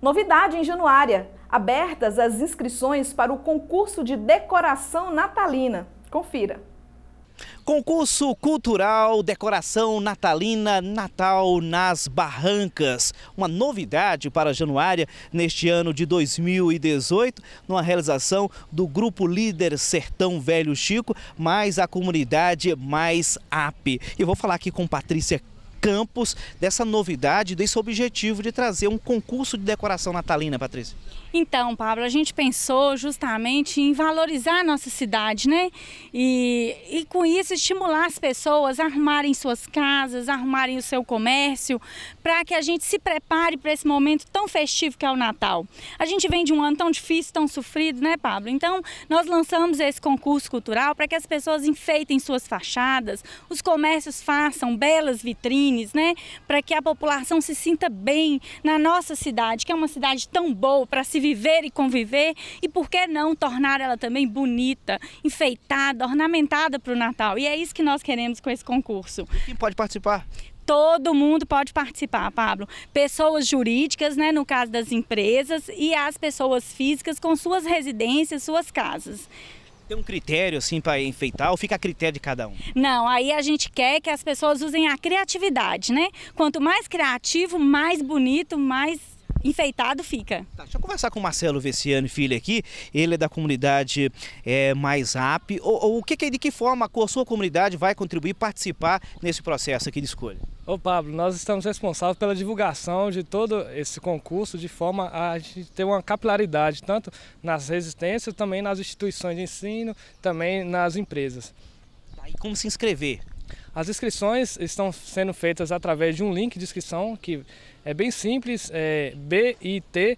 Novidade em Januária: abertas as inscrições para o concurso de decoração natalina. Confira. Concurso Cultural Decoração Natalina Natal nas Barrancas. Uma novidade para Januária neste ano de 2018, numa realização do Grupo Líder Sertão Velho Chico, mais a comunidade mais AP. E vou falar aqui com Patrícia Campos dessa novidade, desse objetivo de trazer um concurso de decoração natalina, Patrícia? Então, Pablo, a gente pensou justamente em valorizar a nossa cidade, né? E, e com isso estimular as pessoas a arrumarem suas casas, arrumarem o seu comércio, para que a gente se prepare para esse momento tão festivo que é o Natal. A gente vem de um ano tão difícil, tão sofrido, né, Pablo? Então, nós lançamos esse concurso cultural para que as pessoas enfeitem suas fachadas, os comércios façam belas vitrines vitrines, né? Para que a população se sinta bem na nossa cidade, que é uma cidade tão boa para se viver e conviver, e por que não tornar ela também bonita, enfeitada, ornamentada para o Natal? E é isso que nós queremos com esse concurso. E quem pode participar? todo mundo pode participar, Pablo. Pessoas jurídicas, né, no caso das empresas, e as pessoas físicas com suas residências, suas casas. Tem um critério assim para enfeitar ou fica a critério de cada um? Não, aí a gente quer que as pessoas usem a criatividade, né? Quanto mais criativo, mais bonito, mais enfeitado fica. Tá, deixa eu conversar com o Marcelo Vessiani Filho aqui, ele é da comunidade é, Mais App. O, o que, que, de que forma a sua comunidade vai contribuir, participar nesse processo aqui de escolha? Ô Pablo, nós estamos responsáveis pela divulgação de todo esse concurso de forma a gente ter uma capilaridade, tanto nas resistências, também nas instituições de ensino, também nas empresas. Tá, e como se inscrever? As inscrições estão sendo feitas através de um link de inscrição que é bem simples, é bit.ly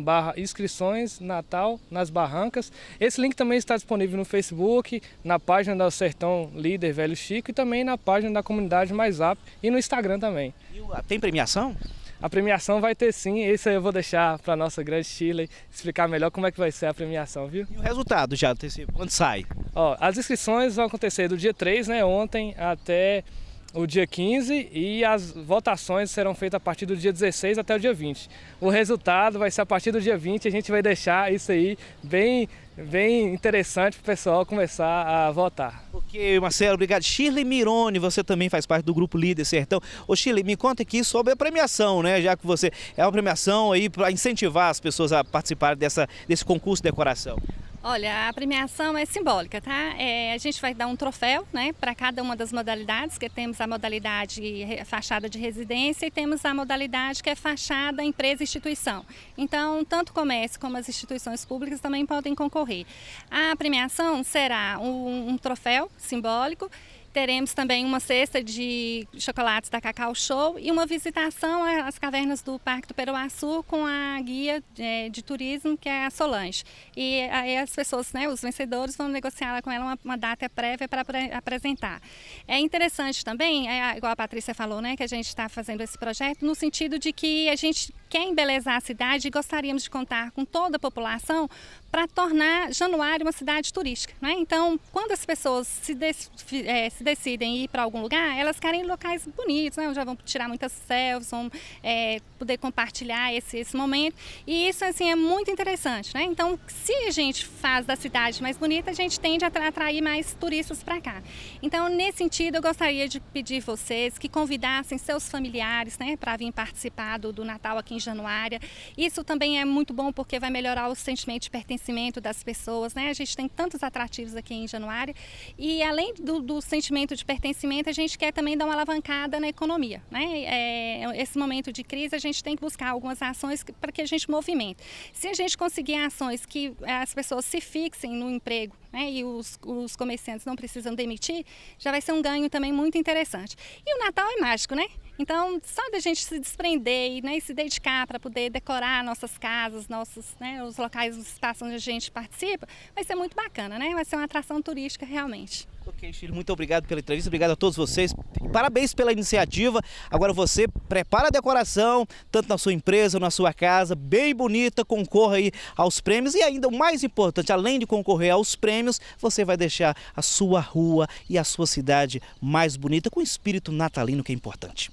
barra inscrições Natal nas Barrancas. Esse link também está disponível no Facebook, na página do Sertão Líder Velho Chico e também na página da comunidade Mais Up e no Instagram também. Tem premiação? A premiação vai ter sim, isso aí eu vou deixar para nossa grande Chile explicar melhor como é que vai ser a premiação, viu? E o resultado já do TCB, quando sai? Ó, as inscrições vão acontecer do dia 3, né, ontem, até o dia 15 e as votações serão feitas a partir do dia 16 até o dia 20. O resultado vai ser a partir do dia 20, a gente vai deixar isso aí bem, bem interessante para o pessoal começar a votar. Ok, Marcelo, obrigado. Shirley Mirone, você também faz parte do grupo Líder Sertão. Ô Shirley, me conta aqui sobre a premiação, né? Já que você é uma premiação aí para incentivar as pessoas a participarem dessa, desse concurso de decoração. Olha, a premiação é simbólica, tá? É, a gente vai dar um troféu né, para cada uma das modalidades, que temos a modalidade fachada de residência e temos a modalidade que é fachada empresa instituição. Então, tanto o comércio como as instituições públicas também podem concorrer. A premiação será um, um troféu simbólico Teremos também uma cesta de chocolates da Cacau Show e uma visitação às cavernas do Parque do Peruaçu com a guia de, é, de turismo, que é a Solange. E aí as pessoas, né, os vencedores, vão negociar com ela uma, uma data prévia para apresentar. É interessante também, é, igual a Patrícia falou, né, que a gente está fazendo esse projeto, no sentido de que a gente quer embelezar a cidade e gostaríamos de contar com toda a população para tornar Januário uma cidade turística. Né? Então, quando as pessoas se, des, é, se decidem ir para algum lugar, elas querem locais bonitos, né? Já vão tirar muitas selfies, vão é, poder compartilhar esse, esse momento. E isso, assim, é muito interessante, né? Então, se a gente faz da cidade mais bonita, a gente tende a atrair mais turistas para cá. Então, nesse sentido, eu gostaria de pedir vocês que convidassem seus familiares, né, para vir participar do, do Natal aqui em Januária. Isso também é muito bom porque vai melhorar o sentimento de pertencimento das pessoas, né? A gente tem tantos atrativos aqui em Januária e além do, do sentimento sentimento de pertencimento, a gente quer também dar uma alavancada na economia. Né? É, é esse momento de crise, a gente tem que buscar algumas ações para que a gente movimente. Se a gente conseguir ações que eh, as pessoas se fixem no emprego né, e os, os comerciantes não precisam demitir, já vai ser um ganho também muito interessante. E o Natal é mágico, né? Então, só da gente se desprender né, e se dedicar para poder decorar nossas casas, nossos, né, os locais, os espaços onde a gente participa, vai ser muito bacana, né? Vai ser uma atração turística realmente. Ok, Chile, muito obrigado pela entrevista, obrigado a todos vocês. Parabéns pela iniciativa. Agora você prepara a decoração, tanto na sua empresa, na sua casa, bem bonita, concorra aí aos prêmios e ainda o mais importante, além de concorrer aos prêmios, você vai deixar a sua rua e a sua cidade mais bonita com o espírito natalino que é importante.